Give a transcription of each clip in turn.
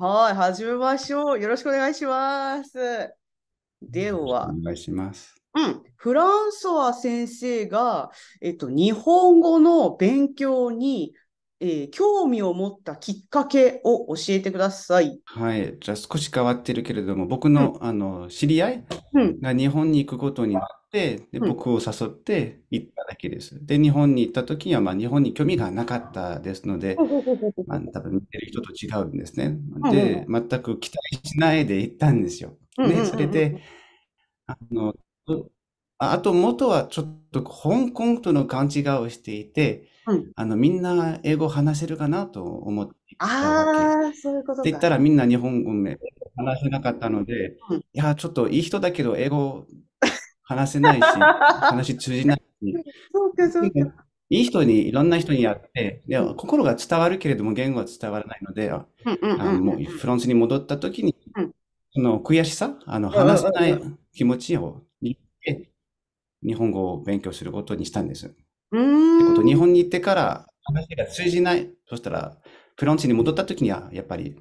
はい、始めましょう。よろしくお願いします。では、お願いします。うん、フランソワ先生が、えっと、日本語の勉強に、えー、興味を持ったきっかけを教えてください。はい、じゃあ少し変わってるけれども、僕のうん、あの知り合いが日本に行くことになっ、で、う僕を誘って行っただけです。で、日本に行った時には、ま、日本に興味がなかったですので、まあ、多分見てる人と違うんですね。で、全く期待しないで行ったんですよ。ね、それで、あの、あと元はちょっと香港との勘違いをしていて、うん。あの、みんな英語話せるかなと思って行ったわけ。ああ、そういうことて言ったらみんな日本語ね、話せなかったので、うん。いや、ちょっといい人だけど、英語話せないし、話通じないし。そうか、そうか。いい人に、いろんな人に会って、で心が伝わるけれども言語は伝わらないので、あのもうフランスに戻った時に、その悔しさ、あの話せない気持ちを言って日本語を勉強することにしたんです。うんってこと日本に行ってから話が通じない。そしたら、フランスに戻った時には、やっぱり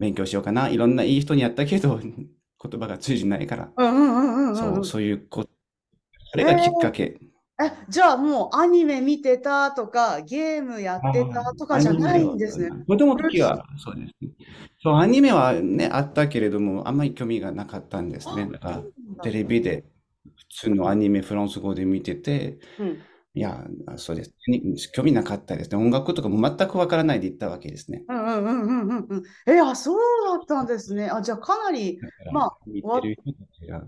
勉強しようかな。いろんないい人に会ったけど、言葉が通じないから。うんうんうんそうそういうこと。あれがきっかけ、えー、じゃあもうアニメ見てたとか、ゲームやってたとかじゃないんですね。子供の時はそうですね。そう、アニメはね、あったけれども、あんまり興味がなかったんですね。だから、テレビで普通のアニメフランス語で見てて、うんいや、そうです。興味なかったですね。音楽とかも全くわからないで行ったわけですね。うんうんうんうんうん。えあ、そうだったんですね。あ、じゃあかなり、まあ、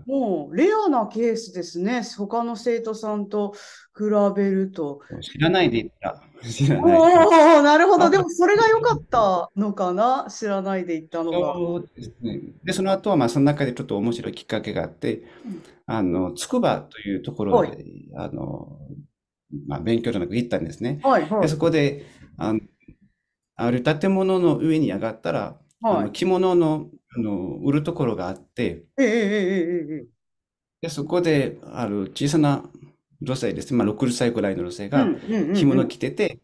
もうレアなケースですね。他の生徒さんと比べると。知らないで行った。知らないおなるほど。でもそれが良かったのかな。知らないで行ったのが。そうですね。で、その後は、まあ、その中でちょっと面白いきっかけがあって、あの、つくばというところで、あの、まあ、勉強じゃなく行ったんですね。はいはい、でそこであのある建物の上に上がったら、はい、あの着物のあの売るところがあって、ええでそこである小さな女性です、まあ、60歳ぐらいの女性が着物着てて、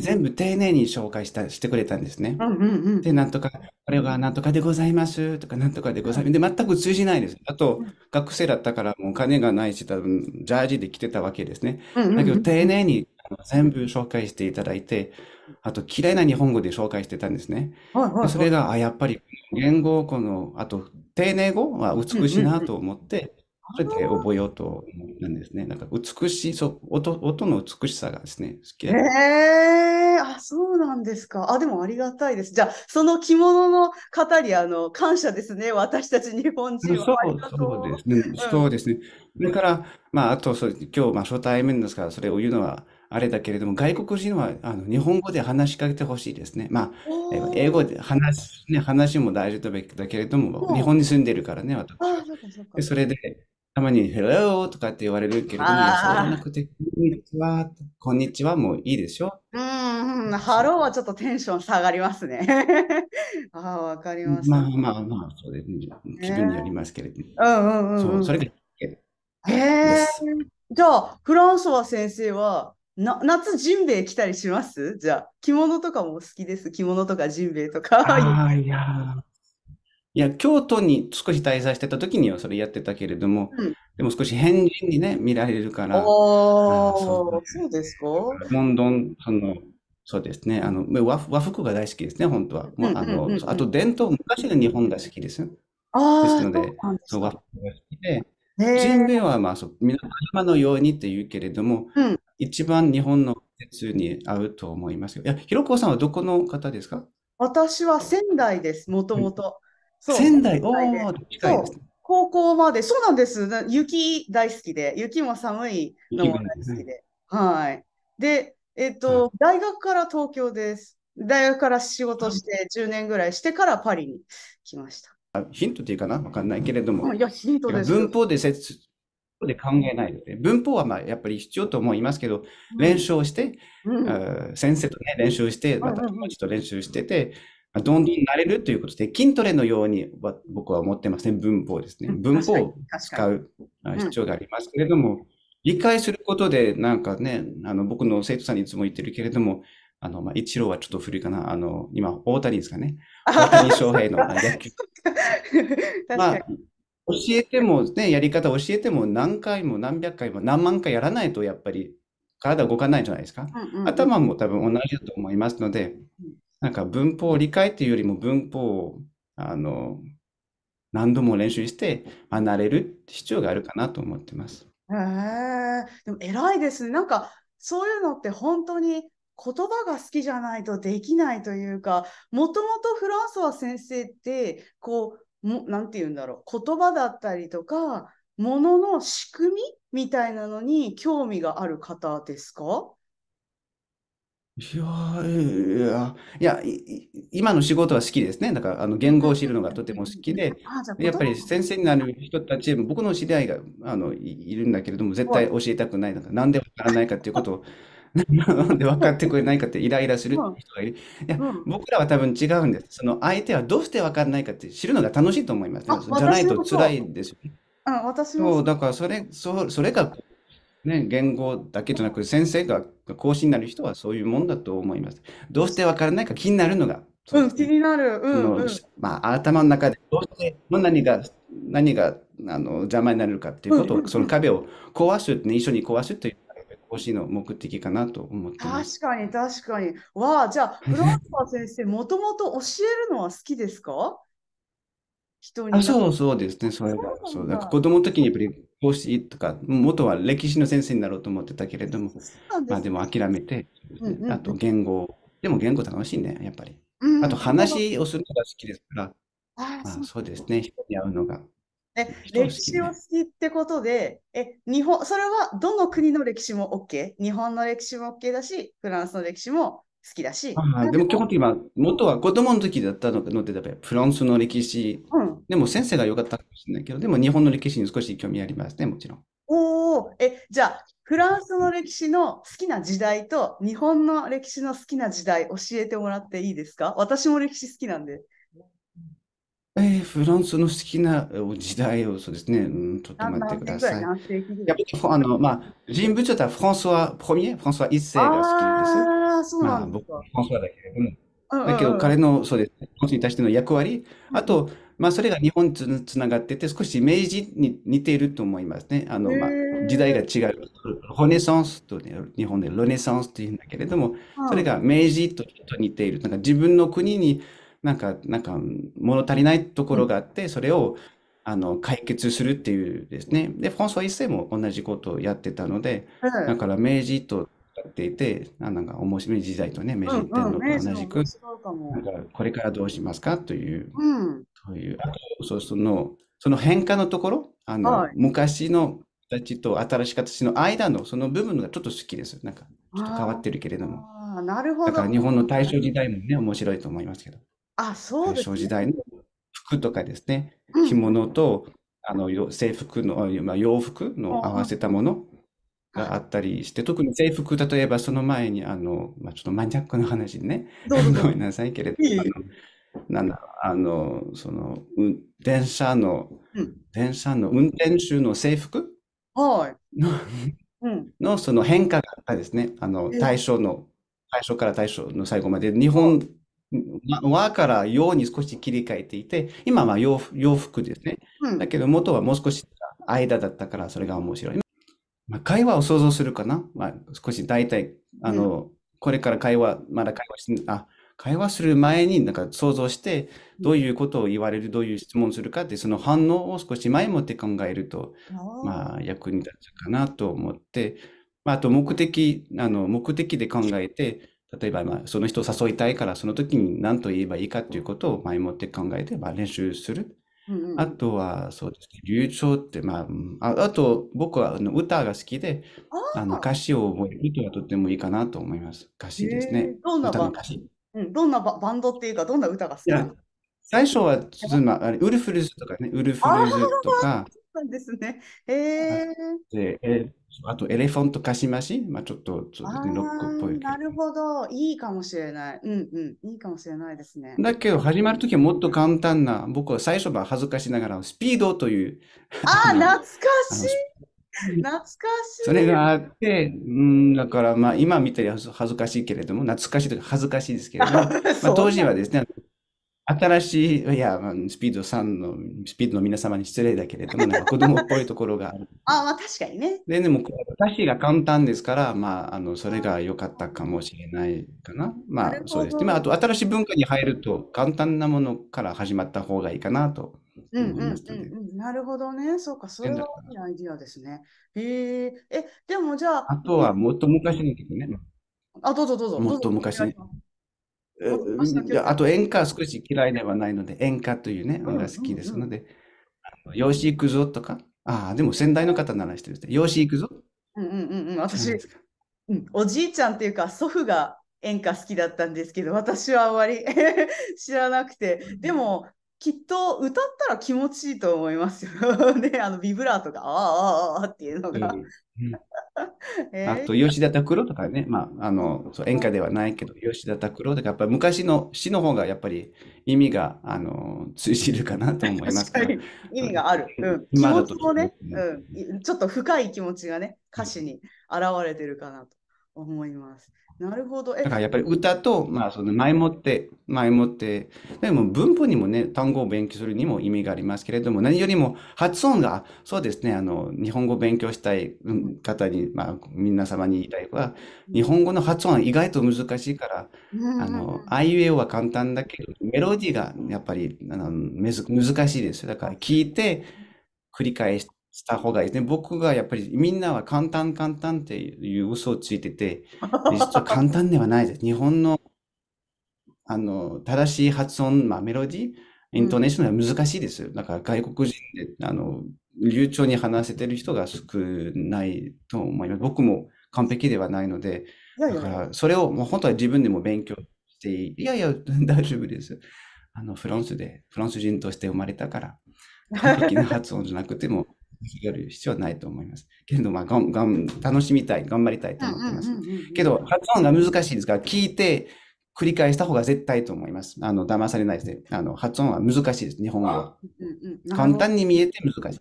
全部丁寧に紹介したしてくれたんですね。うんうんうん。で、なんとか、これがなんとかでございますとか、なんとかでございます。で、全く通じないです。あと、学生だったからもうお金がないし、多分、ジャージで着てたわけですね。だけど、丁寧に全部紹介していただいて、あと、嫌いな日本語で紹介してたんですね。はいはで、いそれが、あ、やっぱり、言語、この、あと、丁寧語は美しいなと思って、それで覚えようと思んですね。なんか美しい、そう音音の美しさがですね、好きで。えー、あ、そうなんですか。あ、でもありがたいです。じゃあ、その着物の方にあの感謝ですね、私たち日本人は。そうそうですね。そうですね。だ、うん、から、まあ、あとそ今日、まあ、初対面ですから、それを言うのは、あれだけれども、外国人はあの日本語で話しかけてほしいですね。まあ、英語で話,、ね、話も大事だけれども、日本に住んでるからね、私。そでそれで、たまに Hello とかって言われるけれども、そうなくて、こんにちは、こんにちはもいいでしょうん、ハローはちょっとテンション下がりますね。ああ、わかります。まあまあまあ、そうですね。気分によりますけれども。うんうんうん、うん、そう、それでへえー。じゃあ、フランソワ先生は、な夏ジンベエ来たりしますじゃあ、着物とかも好きです。着物とかジンベエとか。ああ、いやいや、京都に少し滞在してた時にはそれやってたけれども、うん。でも少し変人にね、見られるから、ああ、そうああ、そうですかロンドン、その、そうですね、あの、和、和服が大好きですね、本当は。あの、あと伝統、昔の日本が好きです。であすあ、のそうで、そすう、和服が好きで、へジはまあ、そう、皆さ今のようにって言うけれども、うん。一番日本の季節に合うと思いますよ。いや、ひろこさんはどこの方ですか私は仙台です、もとはもい。と。仙台、おー、近いです、ね、高校まで、そうなんです。雪大好きで、雪も寒いのも大好きで。はい。で、えっ、と、大学から東京です。大学から仕事して10年ぐらいしてからパリに来ました。ヒントっていうかなわかんないけれども。いや、ヒントです。文法で説で考えないので、文法はまあやっぱり必要と思いますけど、練習して、うん、先生とね、練習して、また友達と練習してて、どんどん慣れるということで、筋トレのように僕は思ってませね。文法ですね。文法を使う必要がありますけれども、うん、理解することで、なんかね、あの、僕の生徒さんにいつも言ってるけれども、あの、まあ、一郎はちょっと古いかな。あの、今、大谷ですかね。大谷翔平の野球。まあ、教えても、ね、やり方教えても何回も何百回も何万回やらないと、やっぱり体動かないじゃないですか。頭も多分同じだと思いますので、なんか文法を理解というよりも文法を、あの、何度も練習して学れる必要があるかなと思ってます。へえ、でも偉いですね。なんかそういうのって本当に言葉が好きじゃないとできないというか、もともとフランソワ先生って、こう、もなんて言うんだろう、言葉だったりとか、ものの仕組みみたいなのに興味がある方ですかいやいや、いや、今の仕事は好きですね。だから、あの、言語を知るのがとても好きで、ああじゃあやっぱり先生になる人たち、僕の知り合いが、あの、い、いるんだけれども、絶対教えたくない。なんか、なんでわからないかっていうことを、なんで分かってくれないかってイライラする人がいる。いや、僕らは多分違うんです。その相手はどうして分かんないかって知るのが楽しいと思います。じゃないのと辛と、いですようん、私もそそう、だからそれ、そ、それがね、言語だけじゃなく、先生が講師になる人はそういうもんだと思います。どうしてわからないか気になるのが、うん、気になる。うんうん、まあ、頭の中でどうして何が、何があの邪魔になるかっていうことを、うんうん、その壁を壊す、ね、一緒に壊すという。講師の目的かなと思ってます。確かに確かに。わあ、じゃあ、フランスー先生、もともと教えるのは好きですか人に。あそうそうですね、それが。そうだ子供の時にやっぱり講師とか、元は歴史の先生になろうと思ってたけれども、でまあでも諦めて、うんうん、あと言語、でも言語楽しいね、やっぱり。うん、あと話をするのが好きですから、ああそうですね、人に会うのが。え歴史を好きってことで、え日本それはどの国の歴史も OK、日本の歴史も OK だし、フランスの歴史も好きだし。あでも基本的には、元は子供の時だったので、フランスの歴史でも先生が良かったかもしれないけど、でも日本の歴史に少し興味ありますね、もちろん。おお、え、じゃあ、フランスの歴史の好きな時代と日本の歴史の好きな時代教えてもらっていいですか私も歴史好きなんで。えー、フランスの好きな時代を、そうですね、うん、ちょっと待ってください。あのまあ、人物だったらフランスは、プロミエ、フランスは一世が好きです。ああ、そうなんですまあ、僕はフランスはだけれども。だけど、彼の、そうです、本フランスに対しての役割、あと、まあ、それが日本とつながってて、少し明治に似ていると思いますね。あの、まあ、時代が違う。ホネサンスと、ね、日本でロネサンスっていうんだけれども、それが明治とちょっと似ている。なんか自分の国になんか、なんか物足りないところがあって、それをあの解決するっていうですね。で、フランソワ一世も同じことをやってたので、だから明治とやっていて、なんか面白い時代とね、明治天皇と同じく、かこれからどうしますかという。うんそいう、あと、そうその、その変化のところ、あの、はい昔の形と新しい形の間のその部分がちょっと好きです。なんか、ちょっと変わってるけれども。ああ、なるほだから日本の大正時代もね、面白いと思いますけど、あ、そう大です正時代の服とかですね、着物と、あの、よ制服の、あまあ、洋服の合わせたものがあったりして、特に制服、例えばその前に、あの、まあ、ちょっとマニアックな話でね、ごめんなさいけれど、も。なんだあのその電車の、うん、電車の運転手の制服、はい、の,、うん、のその変化がですねあの対象の対象から対象の最後まで日本和から洋に少し切り替えていて今は洋洋服ですね、うん、だけど元はもう少し間だったからそれが面白い、まあ、会話を想像するかな、まあ、少し大体あの、うん、これから会話まだ会話してあ会話する前になんか想像して、どういうことを言われる、どういう質問するかって、その反応を少し前もって考えると、まあ、役に立つかなと思って、まあ、あと目的、あの、目的で考えて、例えば、まあ、その人を誘いたいから、その時に何と言えばいいかということを前もって考えて、まあ、練習する。あとは、そうですね、流暢って、まあ、あと、僕は歌が好きで、あの歌詞を覚えるとはとてもいいかなと思います。歌詞ですね。歌の歌詞どんなババンドっていうか、どんな歌が好きなの最初はちょっと、まあ、ウルフルズとかね、ウルフルズとか、ですね。ええあと、エレフォントカシマシ、まあ、ちょっとね、ロックっぽい。なるほど、いいかもしれない。うんうん、いいかもしれないですね。だけど、始まるときはもっと簡単な、僕は最初は恥ずかしながら、スピードという。ああ、懐かしい懐かしい。それがあって、うん、だからまあ今見たり恥ずかしいけれども、懐かしいとか恥ずかしいですけれども、まあ、当時はですね、新しい、いや、スピード3の、スピードの皆様に失礼だけれども、なんか子供っぽいところがある。あまあ確かにね。で、でも、私が簡単ですから、まあ、あの、それが良かったかもしれないかな。まあ、そうです。まあ、あと、新しい文化に入ると、簡単なものから始まった方がいいかなとうんうんなるほどね。そうか、それはいいアイディアですね。へええ、でもじゃあ。あとは、もっと昔に、ね。あ、どうぞどうぞ。もっと昔の。あと演歌少し嫌いではないので、演歌というね、音が好きですので、養子行くぞとか、ああ、でも先代の方ならしてる養子行くぞ。うんうんうん、私、うん、おじいちゃんっていうか祖父が演歌好きだったんですけど、私はあまり 知らなくて、でもきっと歌ったら気持ちいいと思いますよ。ね、あのビブラートが、ああ、ああ、ああっていうのが。うんうん えー、あと、吉田拓郎とかね、まあ、あの、そう演歌ではないけど、吉田拓郎とか、やっぱり昔の詩の方が、やっぱり意味が、あの、通じるかなと思いますから。意味がある。うん。気持ちもね、うん。ちょっと深い気持ちがね、歌詞に現れてるかなと思います。なるほど。だからやっぱり歌と、まあ、その前もって、前もって、でも文法にもね、単語を勉強するにも意味がありますけれども、何よりも発音が、そうですね、あの、日本語を勉強したい方に、まあ、皆様に言いたいは、日本語の発音は意外と難しいから、あの、あいうえおは簡単だけど、メロディーがやっぱり、あの、難しいですよ。だから聞いて、繰り返して、した方がいいで僕がやっぱりみんなは簡単簡単っていう嘘をついてて、実は簡単ではないです。日本のあの正しい発音、まあ、メロディー、イントネーションは難しいです。だから外国人であの流暢に話せてる人が少ないと思います。僕も完璧ではないので、だからそれをもう本当は自分でも勉強していい、いやいや、大丈夫です。あのフランスで、フランス人として生まれたから、完璧な発音じゃなくてもやる必要はないと思います。けど、まあ、がんがん楽しみたい、頑張りたいと思ってます。けど、発音が難しいですから、聞いて、繰り返した方が絶対と思います。あの、騙されないですね。あの、発音は難しいです、日本語は。うんうん、簡単に見えて難しい。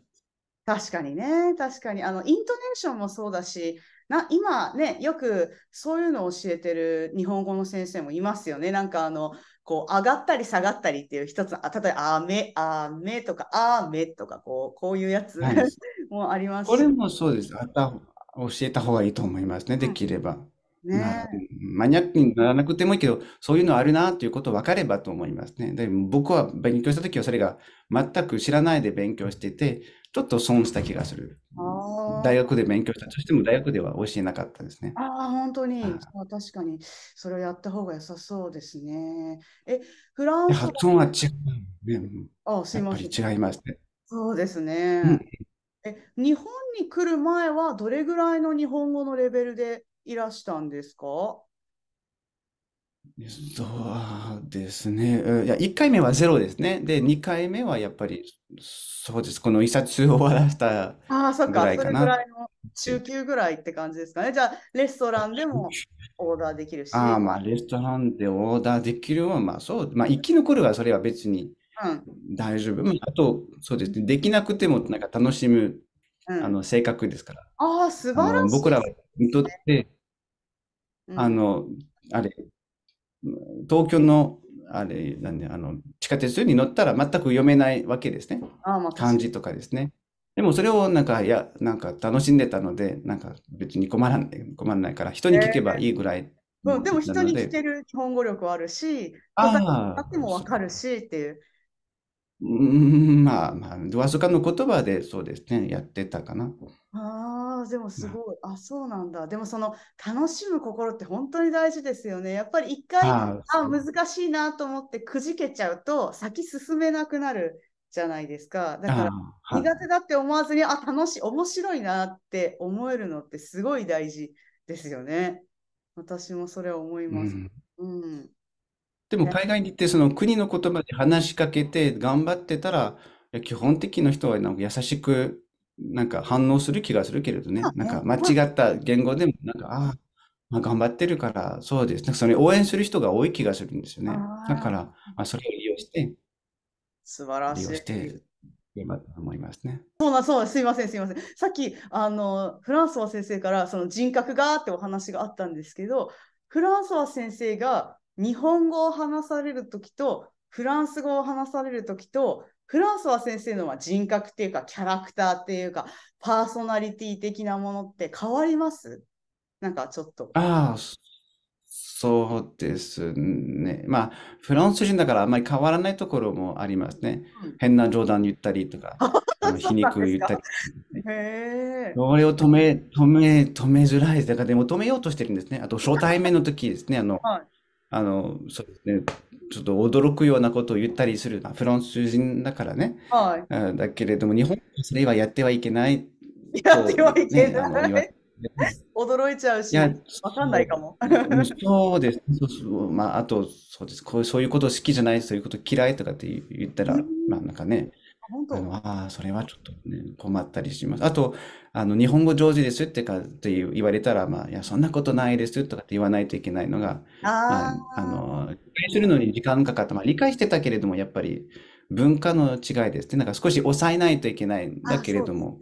確かにね、確かに。あの、イントネーションもそうだし、な今ね、よくそういうのを教えてる日本語の先生もいますよね。なんかあの、こう上がったり下がったりっていう一つの、あ例えばああめとか、あめとかこう、こういうやつはい、もあります。これもそうです。た教えた方がいいと思いますね、できれば。ね、マニアックにならなくてもいいけど、そういうのあるなということ分かればと思いますね。で僕は勉強したときはそれが全く知らないで勉強してて、ちょっと損した気がする。大学で勉強したとしても大学では教えなかったですね。ああ、本当に、あ確かに、それをやった方が良さそうですね。え、フランス発音は違う、ね。あすいません。違いますね。そうですね、うん、え。日本に来る前はどれぐらいの日本語のレベルでいらしたんですかそうですね。いや、1回目はゼロですね。で、2回目はやっぱり、そうです。この1冊を終わらせたああ、そっかそかれぐらいの中級ぐらいって感じですかね。じゃあ、レストランでもオーダーできるああ、し、まあ、レストランでオーダーできるは、まあ、そう、まあ、生き残るはそれは別に大丈夫。ああと、そうですね。できなくても、なんか楽しむ、うあの、性格ですから。ああ、素晴らし僕い僕らは、にとって、うあん、の、あれ東京のあれなんであの地下鉄に乗ったら全く読めないわけですね。あまあ、漢字とかですね。でもそれをなんか、いや、なんか楽しんでたので、なんか別に困らない、困らないから、人に聞けばいいぐらい、えー、うん。でも人に聞ける日本語力あるし、ああってもわかるしっていう。うん、まあまあ、わずかの言葉でそうですね、やってたかな。ああ。あでもすごい。あそうなんだ。でもその楽しむ心って本当に大事ですよね。やっぱり一回、ああ難しいなと思ってくじけちゃうと、先進めなくなるじゃないですか。だから、苦手だって思わずに、あ、はい、楽しい、面白いなって思えるのってすごい大事ですよね。私もそれは思います。うん、うんでも海外に行ってその国の言葉で話しかけて頑張ってたら基本的な人はなんか優しくなんか反応する気がするけれどね、なんか間違った言語でも、なんか、ああ、まあ、頑張ってるから、そうです。なんかそれ応援する人が多い気がするんですよね。だから、まあ、それを利用して、素晴らしい。利用して、思いますね。そうな、そうすいません、すいません。さっき、あの、フランソワ先生から、その人格がってお話があったんですけど、フランソワ先生が日本語を話される時と、フランス語を話される時と、フランスは先生のは人格っていうかキャラクターっていうかパーソナリティ的なものって変わりますなんかちょっと。ああ、そうですね。まあ、フランス人だからあまり変わらないところもありますね。うん、変な冗談言ったりとか、皮肉言ったり。へえ。それを止め、止め、止めづらい。だからでも止めようとしてるんですね。あと、初対面の時ですね。あの、はい、あの、そうですね。ちょっと驚くようなことを言ったりするな。フランス人だからね。はい。だけれども、日本ははやってはいけないやってはいけない。驚いちゃうし、わかんないかも。そうです。そうそうまあ、あと、そうです。こう、そういうこと好きじゃない、そういうこと嫌いとかって言ったら、まあ、なんかね、あのあそれはちょっとね、困ったりします。あと、あの、日本語上手ですってかって言われたら、まあ、いや、そんなことないですとかって言わないといけないのが、あああ、の、理解するのに時間かかった。まあ、理解してたけれども、やっぱり文化の違いですてなんか少し抑えないといけないんだけれども、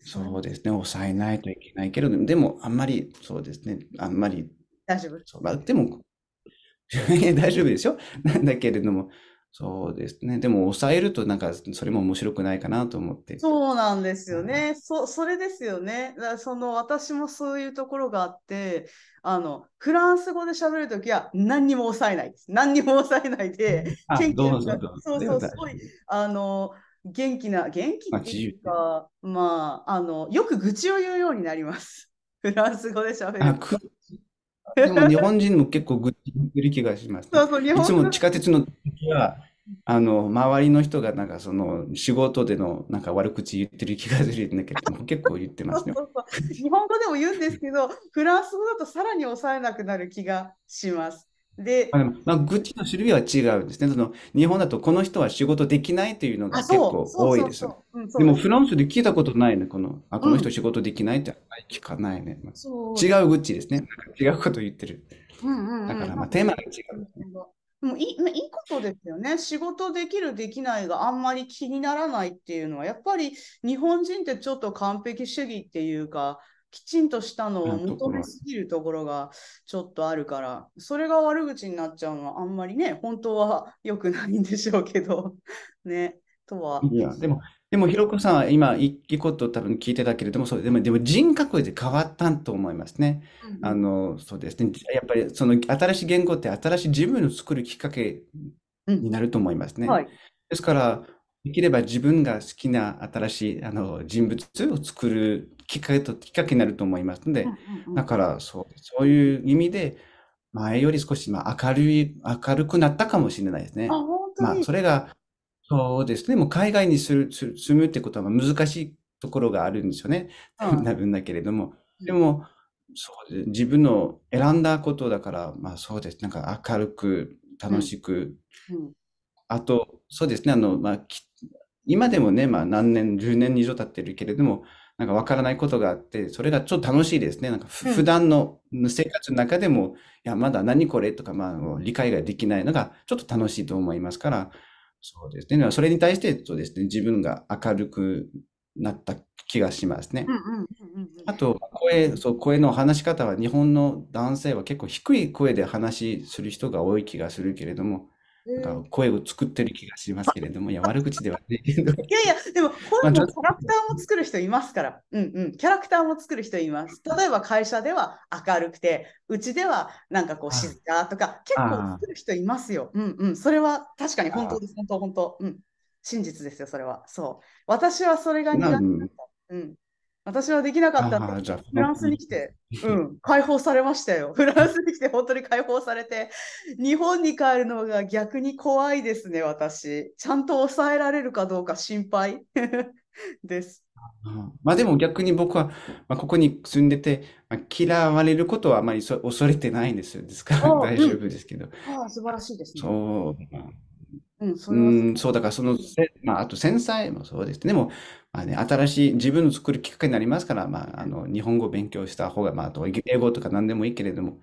そうそうですね、抑えないといけないけれども、でも、あんまり、そうですね、あんまり、大丈夫。そう、まあ、でも、大丈夫ですよ。なんだけれども、そうですね。でも抑えるとなんかそれも面白くないかなと思って。そうなんですよね。うん、そそれですよね。だその私もそういうところがあって、あのフランス語で喋るときは何にも抑えないです。何にも抑えないで、そうそうすごいあの元気な元気っていうか、まああのよく愚痴を言うようになります。フランス語で喋る。でも日本人も結構ぐってる気がします、ね、そうそう日本いつも地下鉄の時は、あの、周りの人がなんかその仕事でのなんか悪口言ってる気がするんだけど、結構言ってますね日本語でも言うんですけど、フランス語だとさらに抑えなくなる気がします。で、あ、でも、ま、愚痴の種類は違うんですね。その、日本だとこの人は仕事できないというのあ、が結そう、構そう多いそうです。そう、うん、そでも、です。フランスで聞いたことないね。この、あ、この人仕事できないってあんまり聞かないね。まそう違うグ愚チ痴ですね。違うこと言ってる。うんうだんうかん。ら、まあ、テーマが違うんですね。いい、まあいいことですよね。仕事できる、できないがあんまり気にならないっていうのは、やっぱり日本人ってちょっと完璧主義っていうか、きちんとしたのを求めすぎるところがちょっとあるから、それが悪口になっちゃうのはあんまりね、本当は良くないんでしょうけど、ね、とは。いや、でも、でも、ひろこさんは今、気こと多分聞いてたけれども、そうでも、でも人格で変わったんと思いますね。うん、あの、そうですね。やっぱり、その新しい言語って新しい自分を作るきっかけになると思いますね。うんはい、ですから、できれば自分が好きな新しいあの人物を作るきっかけときっかけになると思いますので、うんうんうん、だからそうそういう意味で前より少しまあ明るい明るくなったかもしれないですね。まあそれがそうですね。もう海外にする住むってことは難しいところがあるんですよね。うん、なるんだけれども、でも。そう自分の選んだことだから、まあそうです。なんか明るく、楽しく、うんうんあと、そうですね、あの、まあ、今でもね、まあ何年、10年以上経ってるけれども、なんかわからないことがあって、それがちょっと楽しいですね。なんかふ、ん、普段の生活の中でも、いや、まだ何これとか、まあ、理解ができないのがちょっと楽しいと思いますから、そうですね。それに対して、そうですね、自分が明るくなった気がしますね。あと、声、そう、声の話し方は、日本の男性は結構低い声で話する人が多い気がするけれども、なんか声を作ってる気がしますけれども、いや、悪口ではないけど。いやいや、でも、本のキャラクターも作る人いますから、うんうん、キャラクターも作る人います。例えば、会社では明るくて、うちではなんかこう、静かとか、結構作る人いますよ。うんうん、それは確かに本当です、本当、本当。うん、真実ですよ、それは。そう。私はそれが苦手だった。うん、うん私はできなかったんだフランスに来て、うん、解放されましたよ。フランスに来て本当に解放されて、日本に帰るのが逆に怖いですね、私。ちゃんと抑えられるかどうか心配 です。まあでも逆に僕は、まあ、ここに住んでて、まあ、嫌われることはあまり恐れてないんですですから大丈夫ですけど。ああ素晴らしいですね。そう。うん、それはうん、そう、だからその、せまあ、あと繊細もそうです。でも、まあね、新しい自分の作るきっかけになりますから、まあ、あの、日本語を勉強した方が、まあ、あと英語とか何でもいいけれども、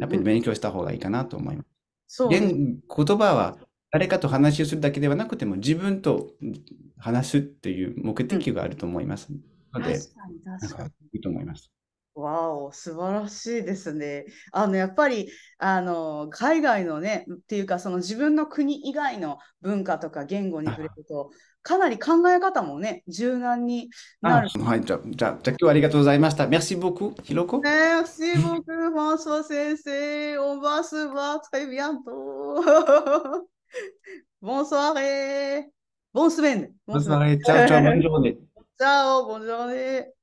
やっぱり勉強した方がいいかなと思います。そうです。言、葉は誰かと話をするだけではなくても、自分と話すっていう目的があると思いますの確で、かに、なんかかに。いいと思います。わお、素晴らしいですね。あのやっぱりあの海外のね、っていうかその自分の国以外の文化とか言語に触れると、かなり考え方もね、柔軟になる。はい、じゃあ、じゃあ、じゃ今日ありがとうございました。Merci beaucoup, ひろこ。Merci beaucoup, François 先生。おばすば、つかいびやんと。Bonsoir et bonne semaine. Bonsoir et ciao, ciao, bonne journée. ciao, bonne journée.